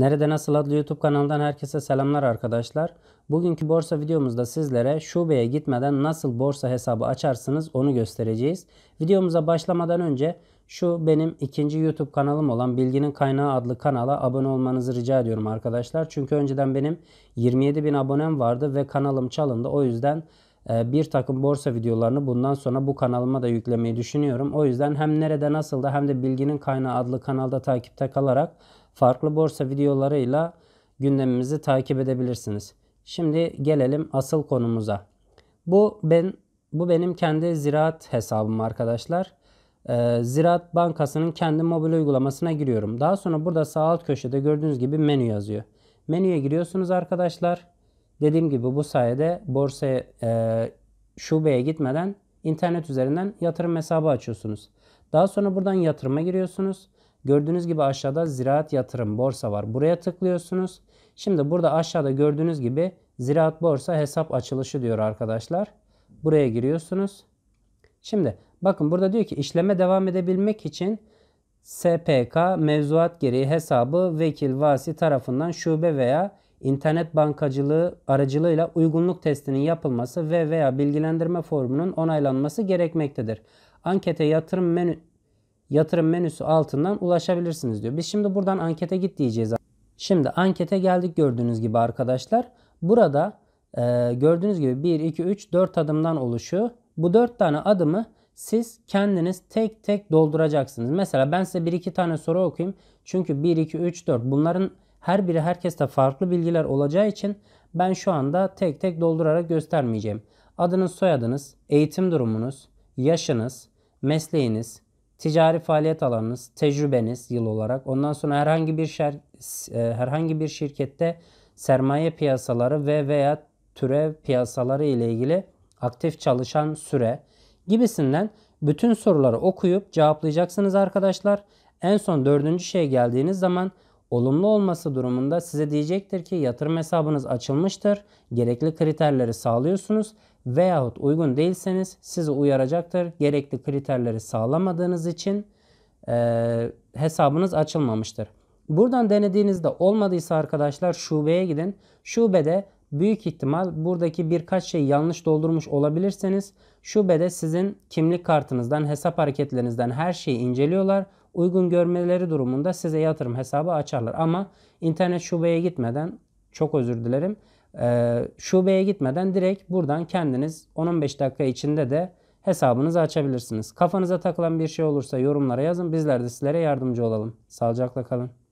Nerede Nasıl adlı YouTube kanalından herkese selamlar arkadaşlar. Bugünkü borsa videomuzda sizlere şubeye gitmeden nasıl borsa hesabı açarsınız onu göstereceğiz. Videomuza başlamadan önce şu benim ikinci YouTube kanalım olan Bilginin Kaynağı adlı kanala abone olmanızı rica ediyorum arkadaşlar. Çünkü önceden benim 27 bin abonem vardı ve kanalım çalındı. O yüzden ee, bir takım borsa videolarını bundan sonra bu kanalıma da yüklemeyi düşünüyorum. O yüzden hem nerede nasıl da hem de bilginin kaynağı adlı kanalda takipte kalarak farklı borsa videolarıyla gündemimizi takip edebilirsiniz. Şimdi gelelim asıl konumuza. Bu ben bu benim kendi ziraat hesabım arkadaşlar. Ee, ziraat Bankası'nın kendi mobil uygulamasına giriyorum. Daha sonra burada sağ alt köşede gördüğünüz gibi menü yazıyor. Menüye giriyorsunuz arkadaşlar. Dediğim gibi bu sayede borsaya e, şubeye gitmeden internet üzerinden yatırım hesabı açıyorsunuz. Daha sonra buradan yatırıma giriyorsunuz. Gördüğünüz gibi aşağıda ziraat yatırım borsa var. Buraya tıklıyorsunuz. Şimdi burada aşağıda gördüğünüz gibi ziraat borsa hesap açılışı diyor arkadaşlar. Buraya giriyorsunuz. Şimdi bakın burada diyor ki işleme devam edebilmek için SPK mevzuat gereği hesabı vekil vasi tarafından şube veya internet bankacılığı aracılığıyla uygunluk testinin yapılması ve veya bilgilendirme formunun onaylanması gerekmektedir. Ankete yatırım menü yatırım menüsü altından ulaşabilirsiniz diyor. Biz şimdi buradan ankete git diyeceğiz. Şimdi ankete geldik gördüğünüz gibi arkadaşlar. Burada e, gördüğünüz gibi 1, 2, 3, 4 adımdan oluşuyor. Bu 4 tane adımı siz kendiniz tek tek dolduracaksınız. Mesela ben size 1-2 tane soru okuyayım. Çünkü 1, 2, 3, 4 bunların her biri herkeste farklı bilgiler olacağı için ben şu anda tek tek doldurarak göstermeyeceğim. Adınız, soyadınız, eğitim durumunuz, yaşınız, mesleğiniz, ticari faaliyet alanınız, tecrübeniz yıl olarak. Ondan sonra herhangi bir şer, e, herhangi bir şirkette sermaye piyasaları ve veya türev piyasaları ile ilgili aktif çalışan süre gibisinden bütün soruları okuyup cevaplayacaksınız arkadaşlar. En son dördüncü şeye geldiğiniz zaman olumlu olması durumunda size diyecektir ki yatırım hesabınız açılmıştır, gerekli kriterleri sağlıyorsunuz veyahut uygun değilseniz sizi uyaracaktır. Gerekli kriterleri sağlamadığınız için e, hesabınız açılmamıştır. Buradan denediğinizde olmadıysa arkadaşlar şubeye gidin. Şubede büyük ihtimal buradaki birkaç şeyi yanlış doldurmuş olabilirseniz şubede sizin kimlik kartınızdan, hesap hareketlerinizden her şeyi inceliyorlar uygun görmeleri durumunda size yatırım hesabı açarlar. Ama internet şubeye gitmeden çok özür dilerim. E, şubeye gitmeden direkt buradan kendiniz 10-15 dakika içinde de hesabınızı açabilirsiniz. Kafanıza takılan bir şey olursa yorumlara yazın. Bizler de sizlere yardımcı olalım. Sağlıcakla kalın.